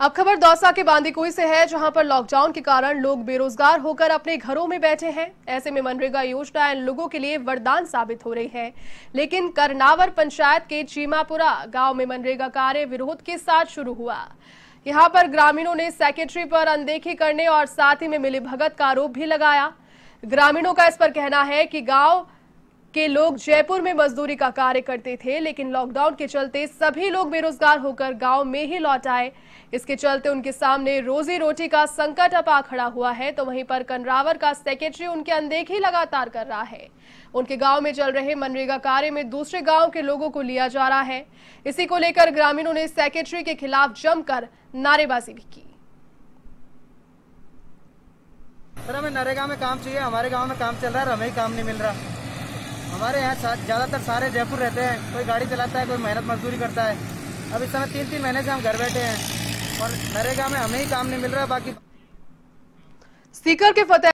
अब खबर दौसा के बांदीकुई से है जहां पर लॉकडाउन के कारण लोग बेरोजगार होकर अपने घरों में बैठे हैं ऐसे में मनरेगा योजना इन लोगों के लिए वरदान साबित हो रही है लेकिन करनावर पंचायत के चीमापुरा गांव में मनरेगा कार्य विरोध के साथ शुरू हुआ यहां पर ग्रामीणों ने सेक्रेटरी पर अनदेखी करने और साथ ही में मिली भगत का आरोप भी लगाया ग्रामीणों का इस पर कहना है कि गाँव के लोग जयपुर में मजदूरी का कार्य करते थे लेकिन लॉकडाउन के चलते सभी लोग बेरोजगार होकर गांव में ही लौट आए इसके चलते उनके सामने रोजी रोटी का संकट अब आ खड़ा हुआ है तो वहीं पर कनरावर का सेक्रेटरी उनके अनदेखी लगातार कर रहा है उनके गांव में चल रहे मनरेगा कार्य में दूसरे गाँव के लोगों को लिया जा रहा है इसी को लेकर ग्रामीणों ने सेक्रेटरी के खिलाफ जमकर नारेबाजी भी की सर हमें नरेगा में काम चाहिए हमारे गांव में काम चल रहा है हमें काम नहीं मिल रहा हमारे यहाँ ज़्यादातर सारे जयपुर रहते हैं कोई गाड़ी चलाता है कोई मेहनत मजदूरी करता है अब इस समय तीन तीन महीने से हम घर बैठे हैं और नरेगा में हमें ही काम नहीं मिल रहा है बाकी सीकर के फतेह